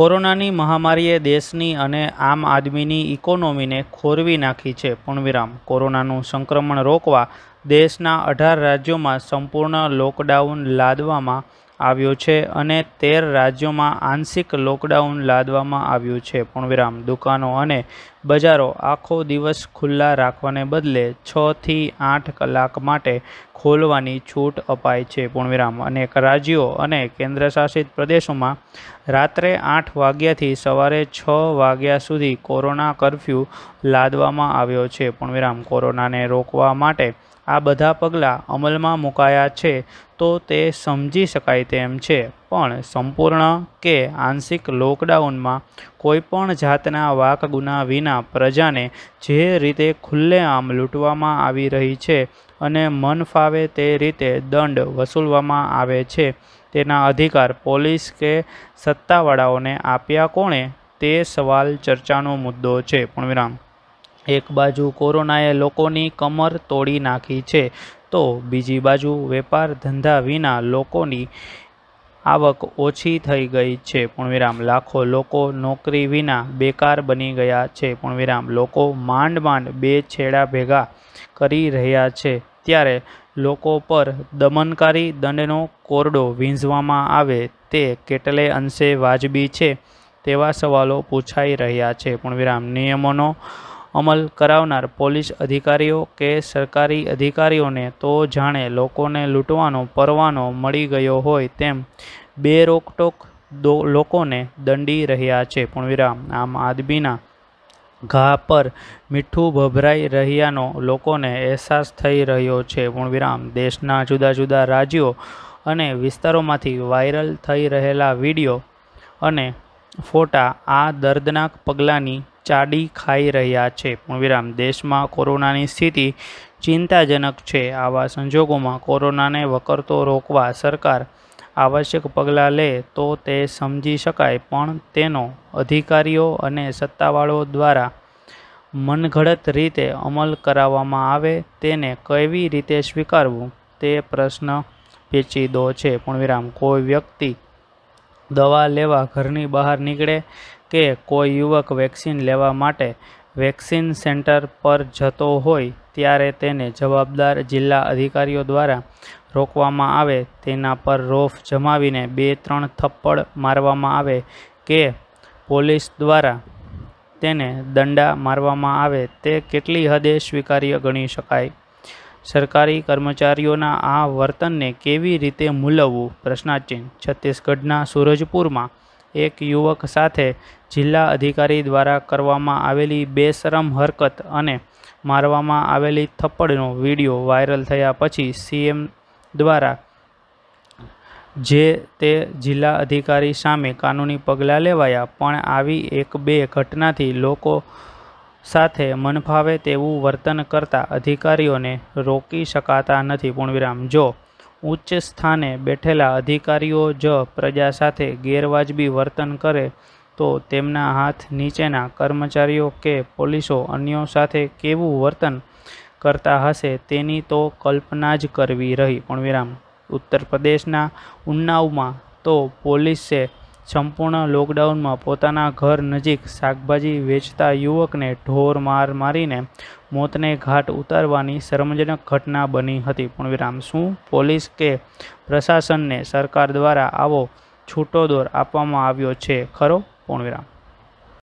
કોરોનાની મહામારીએ દેશની અને આમ આદમીની ઇકોનોમીને ખોરવી નાખી છે પણ વિરામ કોરોનાનું સંક્રમણ રોકવા દેશના અઢાર રાજ્યોમાં સંપૂર્ણ લોકડાઉન લાદવામાં આવ્યો છે અને તેર રાજ્યોમાં આંશિક લોકડાઉન લાદવામાં આવ્યું છે પણ વિરામ દુકાનો અને બજારો આખો દિવસ ખુલ્લા રાખવાને બદલે છથી આઠ કલાક માટે ખોલવાની છૂટ અપાય છે પૂર્ણવિરામ અનેક રાજ્યો અને કેન્દ્રશાસિત પ્રદેશોમાં રાત્રે આઠ વાગ્યાથી સવારે છ વાગ્યા સુધી કોરોના કરફ્યુ લાદવામાં આવ્યો છે પૂર્ણવિરામ કોરોનાને રોકવા માટે આ બધા પગલાં અમલમાં મુકાયા છે તો તે સમજી શકાય તેમ છે પણ સંપૂર્ણ કે આંશિક લોકડાઉનમાં કોઈપણ જાતના વાકગુના વિના પ્રજાને જે રીતે ખુલ્લેઆમ લૂંટવામાં આવી રહી છે અને મન ફાવે તે રીતે દંડ વસૂલવામાં આવે છે તેના અધિકાર પોલીસ કે સત્તાવાળાઓને આપ્યા કોણે તે સવાલ ચર્ચાનો મુદ્દો છે પણ વિરામ એક બાજુ કોરોનાએ લોકોની કમર તોડી નાખી છે તો બીજી બાજુ વેપાર ધંધા વિના લોકોની આવક ઓછી થઈ ગઈ છે પણ વિરામ લાખો લોકો નોકરી વિના બેકાર બની ગયા છે પણ વિરામ લોકો માંડ માંડ બે છેડા ભેગા કરી રહ્યા છે ત્યારે લોકો પર દમનકારી દંડનો કોરડો વીંઝવામાં આવે તે કેટલે અંશે વાજબી છે તેવા સવાલો પૂછાઈ રહ્યા છે પણ વિરામ નિયમોનો અમલ કરાવનાર પોલીસ અધિકારીઓ કે સરકારી અધિકારીઓને તો જાણે લોકોને લૂંટવાનો પરવાનો મળી ગયો હોય તેમ બે રોકટોક લોકોને દંડી રહ્યા છે પણ વિરામ આમ આદમીના ઘા પર મીઠું ભભરાઈ રહ્યાનો લોકોને અહેસાસ થઈ રહ્યો છે પણ વિરામ દેશના જુદા જુદા રાજ્યો અને વિસ્તારોમાંથી વાયરલ થઈ રહેલા વિડીયો અને ફોટા આ દર્દનાક પગલાંની ચાડી ખાઈ રહ્યા છે વિરામ દેશમાં કોરોનાની સ્થિતિ ચિંતાજનક છે આવા સંજોગોમાં કોરોનાને વકરતો રોકવા સરકાર આવશ્યક પગલાં લે તો તે સમજી શકાય પણ તેનો અધિકારીઓ અને સત્તાવાળાઓ દ્વારા મનઘડત રીતે અમલ કરાવવામાં આવે તેને કેવી રીતે સ્વીકારવું તે પ્રશ્ન પેચીદો છે પણ વિરામ કોઈ વ્યક્તિ દવા લેવા ઘરની બહાર નીકળે કે કોઈ યુવક વેક્સિન લેવા માટે વેક્સિન સેન્ટર પર જતો હોય ત્યારે તેને જવાબદાર જિલ્લા અધિકારીઓ દ્વારા રોકવામાં આવે તેના પર રોફ જમાવીને બે ત્રણ થપ્પડ મારવામાં આવે કે પોલીસ દ્વારા તેને દંડા મારવામાં આવે તે કેટલી હદે સ્વીકાર્ય ગણી શકાય સરકારી કર્મચારીઓના આ વર્તનને કેવી રીતે મૂલવવું પ્રશ્નાચિહ્ન છત્તીસગઢના સુરજપુરમાં એક યુવક સાથે જિલ્લા અધિકારી દ્વારા કરવામાં આવેલી બેશરમ હરકત અને મારવામાં આવેલી થપ્પડનો વિડીયો વાયરલ થયા પછી સીએમ દ્વારા જે તે જિલ્લા અધિકારી સામે કાનૂની પગલાં લેવાયા પણ આવી એક બે ઘટનાથી લોકો સાથે મનફાવે તેવું વર્તન કરતા અધિકારીઓને રોકી શકાતા નથી પૂર્ણવિરામ જો ઉચ્ચ સ્થાને બેઠેલા અધિકારીઓ જ પ્રજા સાથે ગેરવાજબી વર્તન કરે તો તેમના હાથ નીચેના કર્મચારીઓ કે પોલીસો અન્યો સાથે કેવું વર્તન કરતા હશે તેની તો કલ્પના જ કરવી રહી પણ વિરામ ઉત્તર પ્રદેશના ઉન્નાવમાં તો પોલીસે સંપૂર્ણ લોકડાઉનમાં પોતાના ઘર નજીક શાકભાજી વેચતા યુવકને ઢોર માર મારીને મોતને ઘાટ ઉતારવાની શરમજનક ઘટના બની હતી પણ વિરામ શું પોલીસ કે પ્રશાસનને સરકાર દ્વારા આવો છૂટો દોર આપવામાં આવ્યો છે ખરો પૂર્ણવિરામ